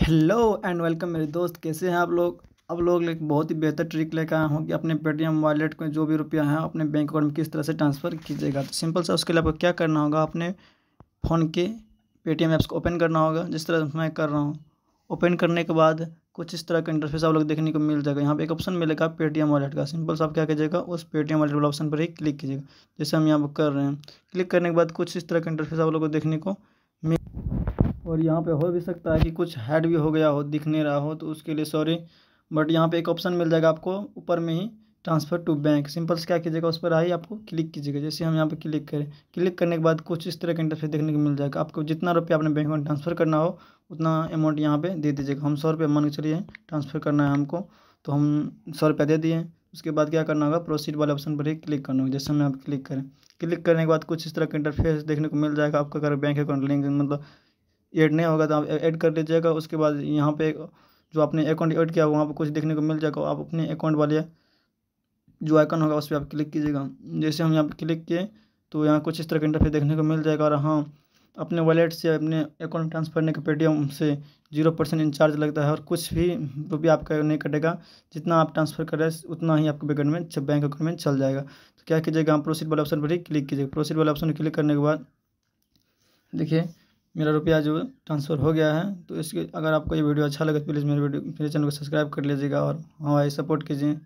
hello and welcome मेरे दोस्त कैसे हैं आप लोग अब लोग एक बहुत ही बेहतर ट्रिक लेकर आया हूँ कि अपने पेटीएम वॉलेट में जो भी रुपया है अपने बैंक अकाउंट में किस तरह से ट्रांसफ़र कीजिएगा तो सिंपल सा उसके लिए आपको क्या करना होगा अपने फ़ोन के पेटीएम ऐप्स को ओपन करना होगा जिस तरह मैं कर रहा हूँ ओपन करने के बाद कुछ इस तरह का इंटरफेस आप लोग देखने को मिल जाएगा यहाँ पर एक ऑप्शन मिलेगा पेटीएम वॉलेट का सिंपल सा आप क्या कीजिएगा उस पेटीएम वॉलेट वाला ऑप्शन पर ही क्लिक कीजिएगा जैसे हम यहाँ पर कर रहे हैं क्लिक करने के बाद कुछ इस तरह का इंटरफेस आप लोग को देखने को मिल और यहाँ पे हो भी सकता है कि कुछ हैड भी हो गया हो दिख नहीं रहा हो तो उसके लिए सॉरी बट यहाँ पे एक ऑप्शन मिल जाएगा आपको ऊपर में ही ट्रांसफ़र टू बैंक सिंपल से क्या कीजिएगा उस पर आई आपको क्लिक कीजिएगा जैसे हम यहाँ पे क्लिक करें क्लिक करने के बाद कुछ इस तरह का इंटरफेस देखने को मिल जाएगा आपको जितना रुपया आपने बैंक में ट्रांसफ़र करना हो उतना अमाउंट यहाँ पे दे दीजिएगा हम सौ रुपये मान के चलिए ट्रांसफ़र करना है हमको तो हम सौ रुपया दे दिए उसके बाद क्या करना होगा प्रोसीड वाले ऑप्शन पर ही क्लिक करना होगा जैसे हम यहाँ पर क्लिक करें क्लिक करने के बाद कुछ इस तरह का इंटरफेस देखने को मिल जाएगा आपका अगर बैंक अकाउंट लिंक मतलब ऐड नहीं होगा तो आप ऐड कर लीजिएगा उसके बाद यहाँ पे जो आपने अकाउंट ऐड किया होगा वहाँ पर कुछ देखने को मिल जाएगा आप अपने अकाउंट वाले जो आइकन होगा उस पर आप क्लिक कीजिएगा जैसे हम यहाँ पर क्लिक किए तो यहाँ कुछ इस तरह का इंटरफेस देखने को मिल जाएगा और हाँ अपने वॉलेट से अपने अकाउंट ट्रांसफर करने के पेटीएम से जीरो परसेंट इंचार्ज लगता है और कुछ भी रुपया आपका नहीं कटेगा जितना आप ट्रांसफर कर रहे हैं उतना ही आपके अकाउंट में बैंक अकाउंट में चल जाएगा तो क्या कीजिएगा आप प्रोसीड वाले ऑप्शन पर ही क्लिक कीजिएगा प्रोसीड वाले ऑप्शन पर क्लिक करने के बाद देखिए मेरा रुपया जो ट्रांसफ़र हो गया है तो इसके अगर आपको ये वीडियो अच्छा लगे तो प्लीज़ मेरे वीडियो मेरे चैनल को सब्सक्राइब कर लीजिएगा और हमारी सपोर्ट कीजिए